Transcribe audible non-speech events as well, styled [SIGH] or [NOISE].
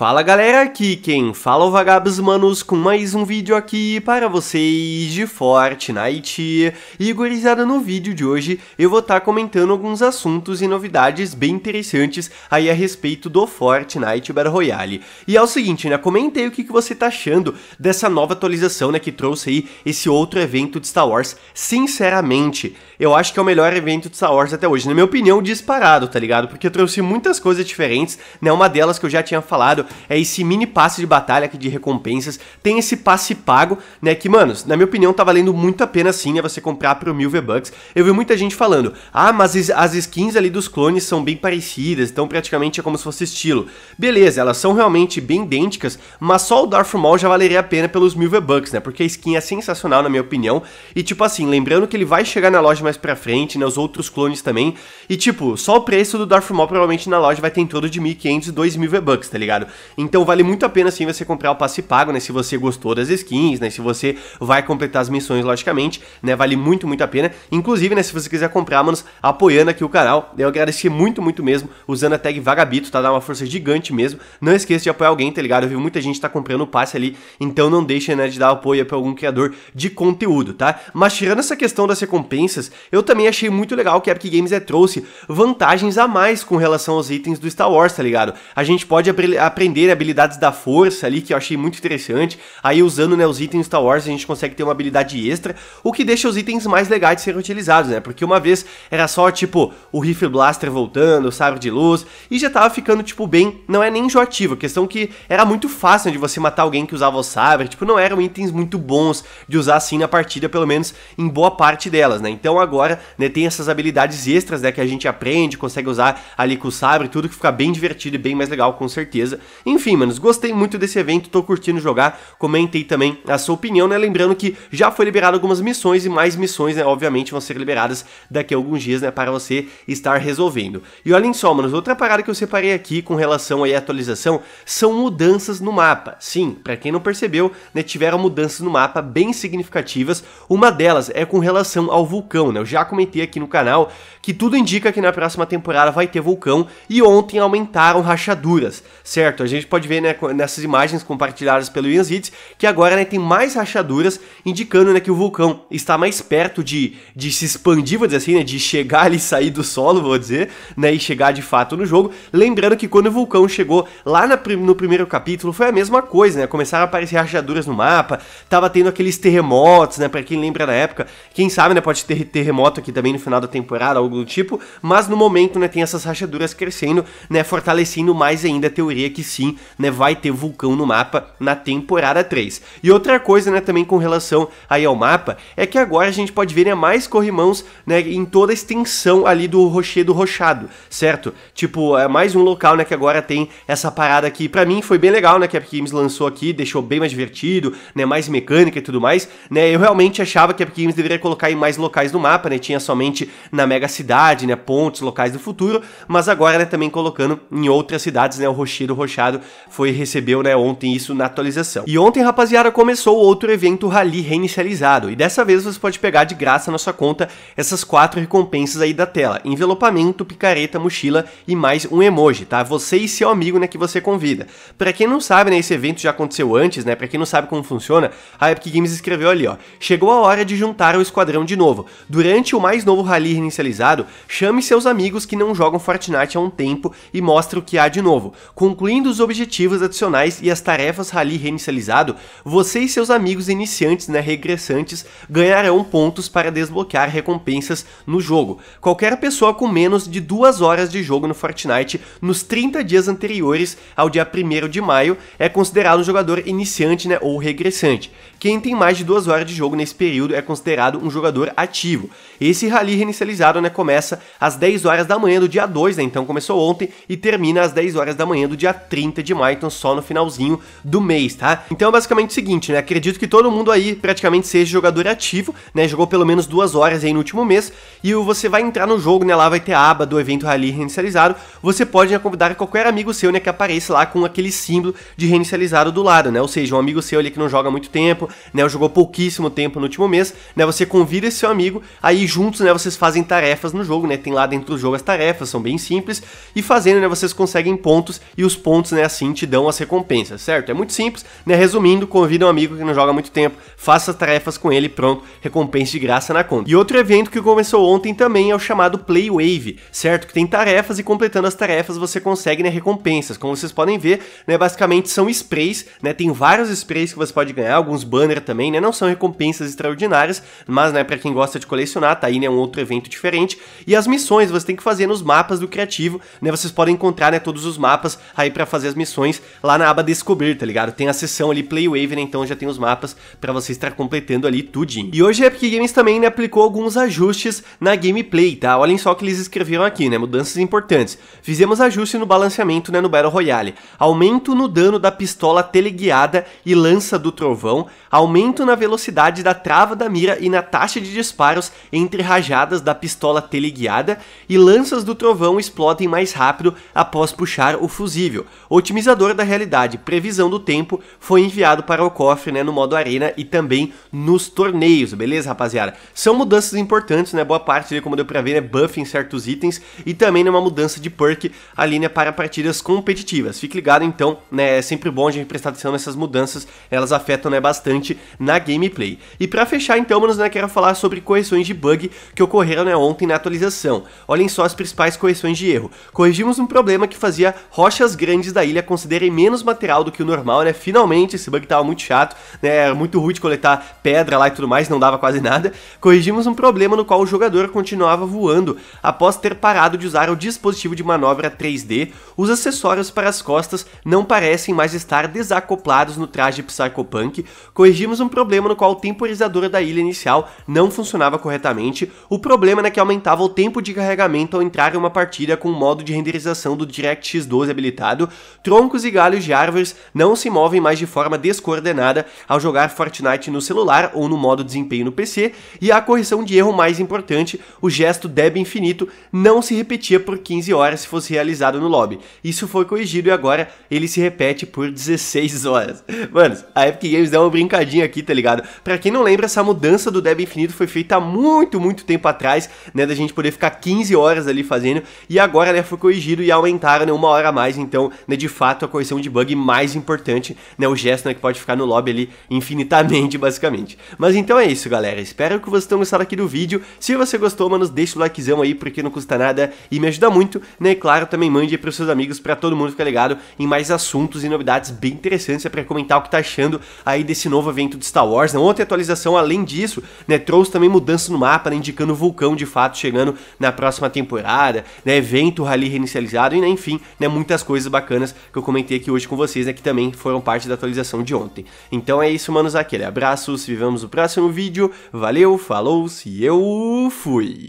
Fala galera, aqui quem fala é o Vagabos Manos com mais um vídeo aqui para vocês de Fortnite. E gurizada, no vídeo de hoje eu vou estar tá comentando alguns assuntos e novidades bem interessantes aí a respeito do Fortnite Battle Royale. E é o seguinte, né, comentei o que, que você tá achando dessa nova atualização, né, que trouxe aí esse outro evento de Star Wars. Sinceramente, eu acho que é o melhor evento de Star Wars até hoje, na minha opinião, disparado, tá ligado? Porque trouxe muitas coisas diferentes, né, uma delas que eu já tinha falado, é esse mini passe de batalha aqui de recompensas. Tem esse passe pago, né? Que, mano, na minha opinião, tá valendo muito a pena sim, né? Você comprar pro mil V-Bucks. Eu vi muita gente falando, ah, mas as skins ali dos clones são bem parecidas, então praticamente é como se fosse estilo. Beleza, elas são realmente bem idênticas, mas só o Darth Maul já valeria a pena pelos mil V-Bucks, né? Porque a skin é sensacional, na minha opinião. E, tipo assim, lembrando que ele vai chegar na loja mais pra frente, né? Os outros clones também. E, tipo, só o preço do Darth Maul provavelmente na loja vai ter em torno de 1.500 e 2.000 V-Bucks, tá ligado? Então vale muito a pena sim você comprar o passe pago, né? Se você gostou das skins, né? Se você vai completar as missões, logicamente, né? Vale muito, muito a pena. Inclusive, né? Se você quiser comprar, manos, apoiando aqui o canal, eu agradecer muito, muito mesmo, usando a tag Vagabito, tá? Dá uma força gigante mesmo. Não esqueça de apoiar alguém, tá ligado? Eu vi muita gente tá comprando o passe ali, então não deixa, né? De dar apoio para algum criador de conteúdo, tá? Mas tirando essa questão das recompensas, eu também achei muito legal que a Epic Games é, trouxe vantagens a mais com relação aos itens do Star Wars, tá ligado? A gente pode aprender aprender habilidades da força ali, que eu achei muito interessante. Aí usando né, os itens Star Wars a gente consegue ter uma habilidade extra, o que deixa os itens mais legais de serem utilizados, né? Porque uma vez era só, tipo, o Rifle Blaster voltando, o Sabre de Luz, e já tava ficando, tipo, bem, não é nem enjoativo, a questão que era muito fácil né, de você matar alguém que usava o Sabre, tipo, não eram itens muito bons de usar assim na partida, pelo menos em boa parte delas, né? Então agora, né, tem essas habilidades extras, né, que a gente aprende, consegue usar ali com o Sabre, tudo que fica bem divertido e bem mais legal, com certeza. Enfim, manos, gostei muito desse evento, tô curtindo jogar. Comentei também a sua opinião, né? Lembrando que já foi liberado algumas missões e mais missões, né? Obviamente vão ser liberadas daqui a alguns dias, né? Para você estar resolvendo. E olhem só, manos, outra parada que eu separei aqui com relação aí à atualização são mudanças no mapa. Sim, para quem não percebeu, né? Tiveram mudanças no mapa bem significativas. Uma delas é com relação ao vulcão, né? Eu já comentei aqui no canal que tudo indica que na próxima temporada vai ter vulcão e ontem aumentaram rachaduras, certo? certo. A gente pode ver né, nessas imagens compartilhadas pelo Yansitz que agora né, tem mais rachaduras indicando né, que o vulcão está mais perto de, de se expandir, vou dizer assim, né, de chegar ali e sair do solo, vou dizer, né, e chegar de fato no jogo. Lembrando que quando o vulcão chegou lá na, no primeiro capítulo foi a mesma coisa, né? Começaram a aparecer rachaduras no mapa, tava tendo aqueles terremotos, né? Para quem lembra da época, quem sabe, né? Pode ter terremoto aqui também no final da temporada, algo do tipo, mas no momento, né? Tem essas rachaduras crescendo, né? Fortalecendo mais ainda a teoria que sim, né, vai ter vulcão no mapa na temporada 3. E outra coisa, né, também com relação aí ao mapa, é que agora a gente pode ver né, mais corrimãos, né, em toda a extensão ali do rochedo rochado, certo? Tipo, é mais um local, né, que agora tem essa parada aqui. Para mim foi bem legal, né, que a Epic Games lançou aqui, deixou bem mais divertido, né, mais mecânica e tudo mais, né? Eu realmente achava que a Epic Games deveria colocar em mais locais no mapa, né? Tinha somente na mega cidade, né, pontos, locais do futuro, mas agora, né, também colocando em outras cidades, né, o rochedo rochado foi recebeu né, ontem isso na atualização. E ontem, rapaziada, começou outro evento Rally reinicializado. E dessa vez você pode pegar de graça na sua conta essas quatro recompensas aí da tela: envelopamento, picareta, mochila e mais um emoji, tá? Você e seu amigo né, que você convida. Para quem não sabe, né, esse evento já aconteceu antes, né? Para quem não sabe como funciona, a Epic Games escreveu ali, ó. Chegou a hora de juntar o esquadrão de novo. Durante o mais novo Rally reinicializado, chame seus amigos que não jogam Fortnite há um tempo e mostre o que há de novo. Concluindo dos objetivos adicionais e as tarefas rally reinicializado, você e seus amigos iniciantes, né, regressantes, ganharão pontos para desbloquear recompensas no jogo. Qualquer pessoa com menos de duas horas de jogo no Fortnite nos 30 dias anteriores ao dia 1 de maio é considerado um jogador iniciante né, ou regressante. Quem tem mais de duas horas de jogo nesse período é considerado um jogador ativo. Esse rally reinicializado né, começa às 10 horas da manhã do dia 2, né, então começou ontem, e termina às 10 horas da manhã do dia 3. 30 de então só no finalzinho do mês, tá? Então é basicamente o seguinte, né? Acredito que todo mundo aí praticamente seja jogador ativo, né? Jogou pelo menos duas horas aí no último mês e você vai entrar no jogo, né? Lá vai ter a aba do evento Rally reinicializado. Você pode já né, convidar qualquer amigo seu, né? Que apareça lá com aquele símbolo de reinicializado do lado, né? Ou seja, um amigo seu ali que não joga muito tempo, né? Ou jogou pouquíssimo tempo no último mês, né? Você convida esse seu amigo, aí juntos, né? Vocês fazem tarefas no jogo, né? Tem lá dentro do jogo as tarefas, são bem simples e fazendo, né? Vocês conseguem pontos e os pontos pontos, né? Assim te dão as recompensas, certo? É muito simples, né? Resumindo, convida um amigo que não joga há muito tempo, faça tarefas com ele, pronto, recompensa de graça na conta. E outro evento que começou ontem também é o chamado Play Wave, certo? Que tem tarefas e completando as tarefas você consegue né, recompensas. Como vocês podem ver, né, basicamente são sprays, né? Tem vários sprays que você pode ganhar, alguns banner também, né? Não são recompensas extraordinárias, mas né, para quem gosta de colecionar, tá aí né, um outro evento diferente. E as missões você tem que fazer nos mapas do criativo, né? Vocês podem encontrar né, todos os mapas aí para fazer as missões lá na aba descobrir, tá ligado? Tem a seção ali Play Waver, então já tem os mapas para você estar completando ali tudinho. E hoje a Epic Games também né, aplicou alguns ajustes na gameplay, tá? Olhem só o que eles escreveram aqui, né? Mudanças importantes. Fizemos ajuste no balanceamento, né, no Battle Royale. Aumento no dano da pistola teleguiada e lança do trovão, aumento na velocidade da trava da mira e na taxa de disparos entre rajadas da pistola teleguiada e lanças do trovão explodem mais rápido após puxar o fusível. Otimizador da realidade, previsão do tempo, foi enviado para o cofre, né, no modo arena e também nos torneios, beleza, rapaziada? São mudanças importantes, né, boa parte ali, como deu pra ver, né, buff em certos itens e também né, uma mudança de perk ali, né, para partidas competitivas. Fique ligado, então, né, é sempre bom a gente prestar atenção nessas mudanças, elas afetam, né, bastante na gameplay. E pra fechar, então, manos, né, quero falar sobre correções de bug que ocorreram, né, ontem na atualização. Olhem só as principais correções de erro. Corrigimos um problema que fazia rochas grandes da da ilha, considerem menos material do que o normal, né? Finalmente, esse bug tava muito chato, né? Era muito ruim de coletar pedra lá e tudo mais, não dava quase nada. Corrigimos um problema no qual o jogador continuava voando após ter parado de usar o dispositivo de manobra 3D. Os acessórios para as costas não parecem mais estar desacoplados no traje Psychopunk. Corrigimos um problema no qual o temporizador da ilha inicial não funcionava corretamente. O problema é que aumentava o tempo de carregamento ao entrar em uma partida com o modo de renderização do DirectX 12 habilitado troncos e galhos de árvores não se movem mais de forma descoordenada ao jogar Fortnite no celular ou no modo desempenho no PC, e a correção de erro mais importante, o gesto deb infinito, não se repetia por 15 horas se fosse realizado no lobby. Isso foi corrigido e agora ele se repete por 16 [LAUGHS] horas. Mano, a Epic Games dá uma brincadinha aqui, tá ligado? Pra quem não lembra, essa mudança do deb infinito foi feita há muito, muito tempo atrás, né, da gente poder ficar 15 horas ali fazendo, e agora, né, foi corrigido e aumentaram né, uma hora a mais, então, né, de fato a correção de bug mais importante, né? O gesto né, que pode ficar no lobby ali infinitamente, [LAUGHS] basicamente. Mas então é isso, galera. Espero que vocês tenham gostado aqui do vídeo. Se você gostou, mano deixa o likezão aí, porque não custa nada e me ajuda muito, né? E claro, também mande aí pros seus amigos para todo mundo ficar ligado em mais assuntos e novidades bem interessantes é para comentar o que tá achando aí desse novo evento de Star Wars. Né? Ontem a atualização, além disso, né, trouxe também mudanças no mapa, né, indicando o vulcão de fato chegando na próxima temporada, né, evento rally reinicializado e, né, enfim, né, muitas coisas bacanas bacanas que eu comentei aqui hoje com vocês, né, que também foram parte da atualização de ontem. Então é isso, manos, aquele abraço, se vivemos o próximo vídeo, valeu, falou, se eu fui!